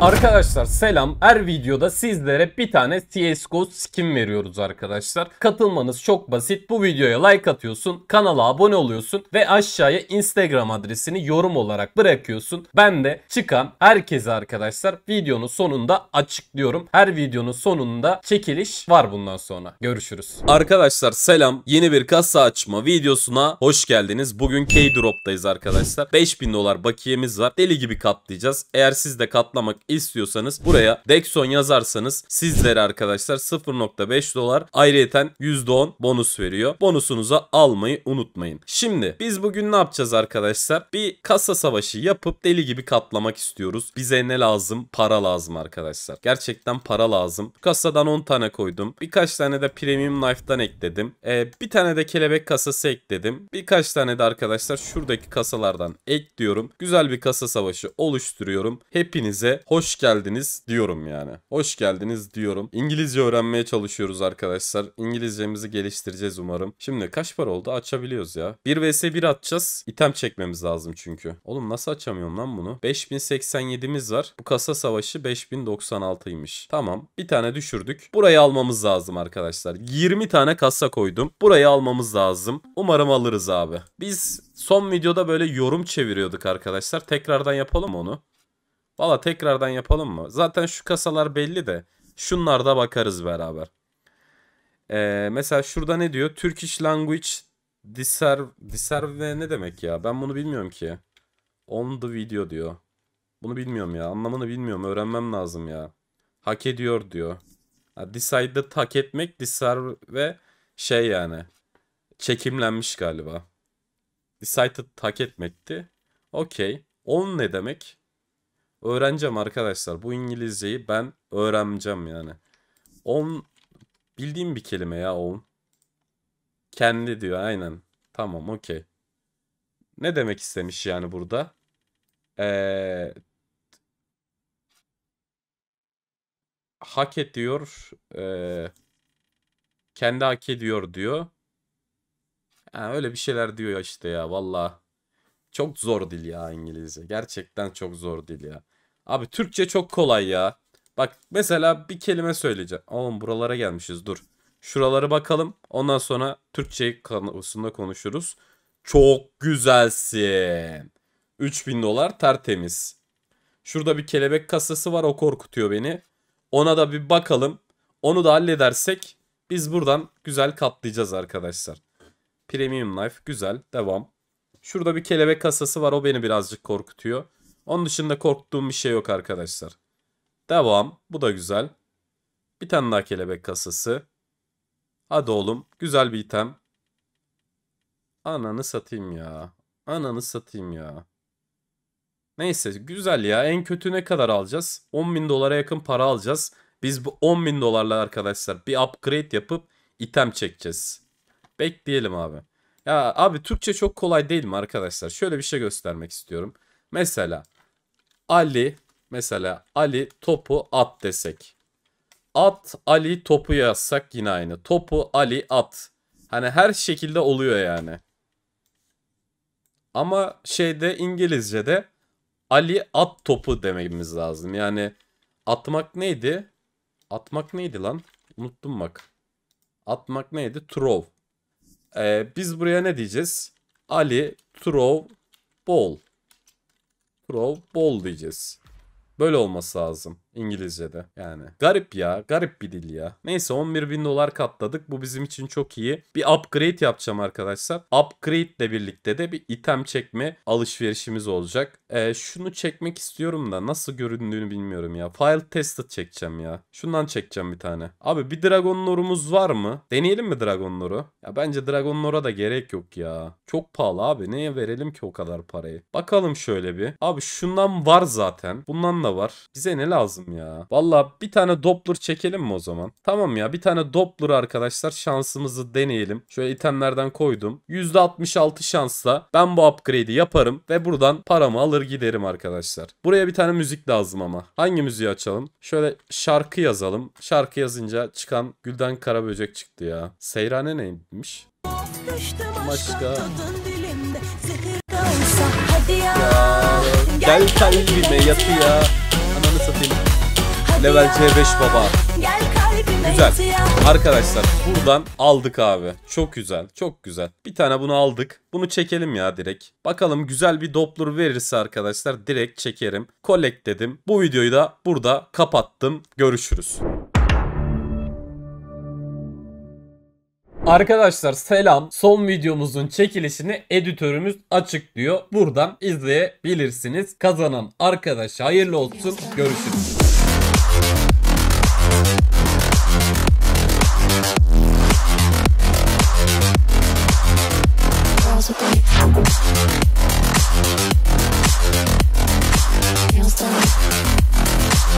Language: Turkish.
Arkadaşlar selam. Her videoda sizlere bir tane CSGO skin veriyoruz arkadaşlar. Katılmanız çok basit. Bu videoya like atıyorsun, kanala abone oluyorsun ve aşağıya Instagram adresini yorum olarak bırakıyorsun. Ben de çıkan herkese arkadaşlar videonun sonunda açıklıyorum. Her videonun sonunda çekiliş var bundan sonra. Görüşürüz. Arkadaşlar selam. Yeni bir kasa açma videosuna hoş geldiniz. Bugün K-Drop'tayız arkadaşlar. 5000 dolar bakiyemiz var. Deli gibi katlayacağız. Eğer siz de katlamak istiyorsanız buraya Dexon yazarsanız sizlere arkadaşlar 0.5 dolar ayrıyeten %10 bonus veriyor. Bonusunuza almayı unutmayın. Şimdi biz bugün ne yapacağız arkadaşlar? Bir kasa savaşı yapıp deli gibi katlamak istiyoruz. Bize ne lazım? Para lazım arkadaşlar. Gerçekten para lazım. Kasadan 10 tane koydum. Birkaç tane de premium knife'dan ekledim. Ee, bir tane de kelebek kasası ekledim. Birkaç tane de arkadaşlar şuradaki kasalardan ekliyorum. Güzel bir kasa savaşı oluşturuyorum. Hepinize hoş hoş geldiniz diyorum yani. Hoş geldiniz diyorum. İngilizce öğrenmeye çalışıyoruz arkadaşlar. İngilizcemizi geliştireceğiz umarım. Şimdi kaç para oldu? Açabiliyoruz ya. 1 vs 1 atacağız. İtem çekmemiz lazım çünkü. Oğlum nasıl açamıyorum lan bunu? 5087'miz var. Bu kasa savaşı 5096'ymış. Tamam. Bir tane düşürdük. Burayı almamız lazım arkadaşlar. 20 tane kasa koydum. Burayı almamız lazım. Umarım alırız abi. Biz son videoda böyle yorum çeviriyorduk arkadaşlar. Tekrardan yapalım onu. Valla tekrardan yapalım mı? Zaten şu kasalar belli de şunlarda bakarız beraber. Ee, mesela şurada ne diyor? Turkish language deserve diserve ne demek ya? Ben bunu bilmiyorum ki. On the video diyor. Bunu bilmiyorum ya. Anlamını bilmiyorum. Öğrenmem lazım ya. Hak ediyor diyor. Ha, decide'ı hak etmek diserve şey yani. Çekimlenmiş galiba. Decided hak etmekti. Okey. On ne demek? öğreneceğim arkadaşlar. Bu İngilizceyi ben öğreneceğim yani. On bildiğim bir kelime ya on. Kendi diyor aynen. Tamam okey. Ne demek istemiş yani burada? Ee, hak ediyor. E, kendi hak ediyor diyor. Yani öyle bir şeyler diyor ya işte ya valla. Çok zor dil ya İngilizce. Gerçekten çok zor dil ya. Abi Türkçe çok kolay ya. Bak mesela bir kelime söyleyeceğim. Oğlum buralara gelmişiz dur. şuraları bakalım. Ondan sonra Türkçe konusunda konuşuruz. Çok güzelsin. 3000 dolar tertemiz. Şurada bir kelebek kasası var o korkutuyor beni. Ona da bir bakalım. Onu da halledersek biz buradan güzel katlayacağız arkadaşlar. Premium Life güzel devam. Şurada bir kelebek kasası var o beni birazcık korkutuyor. Onun dışında korktuğum bir şey yok arkadaşlar. Devam. Bu da güzel. Bir tane daha kelebek kasası. Hadi oğlum. Güzel bir item. Ananı satayım ya. Ananı satayım ya. Neyse güzel ya. En kötü ne kadar alacağız? 10 bin dolara yakın para alacağız. Biz bu 10 bin dolarla arkadaşlar bir upgrade yapıp item çekeceğiz. Bekleyelim abi. Ya abi Türkçe çok kolay değil mi arkadaşlar? Şöyle bir şey göstermek istiyorum. Mesela Ali mesela Ali topu at desek. At Ali topu yazsak yine aynı. Topu Ali at. Hani her şekilde oluyor yani. Ama şeyde İngilizce'de Ali at topu dememiz lazım. Yani atmak neydi? Atmak neydi lan? Unuttum bak. Atmak neydi? Throw. Ee, biz buraya ne diyeceğiz? Ali throw ball. Pro bol diyeceğiz. Böyle olması lazım. İngilizce'de yani. Garip ya. Garip bir dil ya. Neyse 11 bin dolar katladık. Bu bizim için çok iyi. Bir upgrade yapacağım arkadaşlar. Upgrade ile birlikte de bir item çekme alışverişimiz olacak. Ee, şunu çekmek istiyorum da nasıl göründüğünü bilmiyorum ya. File tested çekeceğim ya. Şundan çekeceğim bir tane. Abi bir Dragon Lore'umuz var mı? Deneyelim mi Dragon Lore'u? Ya bence Dragon Lore'a da gerek yok ya. Çok pahalı abi. Neye verelim ki o kadar parayı? Bakalım şöyle bir. Abi şundan var zaten. Bundan da var. Bize ne lazım? lazım ya. Valla bir tane Doppler çekelim mi o zaman? Tamam ya bir tane Doppler arkadaşlar şansımızı deneyelim. Şöyle itemlerden koydum. %66 şansla ben bu upgrade'i yaparım ve buradan paramı alır giderim arkadaşlar. Buraya bir tane müzik lazım ama. Hangi müziği açalım? Şöyle şarkı yazalım. Şarkı yazınca çıkan Gülden Karaböcek çıktı ya. Seyrane neymiş? Başka. ya, gel kalbime yatı ya. Ananı satayım. Level C5 baba. Güzel. Arkadaşlar buradan aldık abi. Çok güzel. Çok güzel. Bir tane bunu aldık. Bunu çekelim ya direkt. Bakalım güzel bir Doppler verirse arkadaşlar direkt çekerim. Collect dedim. Bu videoyu da burada kapattım. Görüşürüz. Arkadaşlar selam. Son videomuzun çekilişini editörümüz açıklıyor. Buradan izleyebilirsiniz. Kazanan arkadaş hayırlı olsun. Görüşürüz.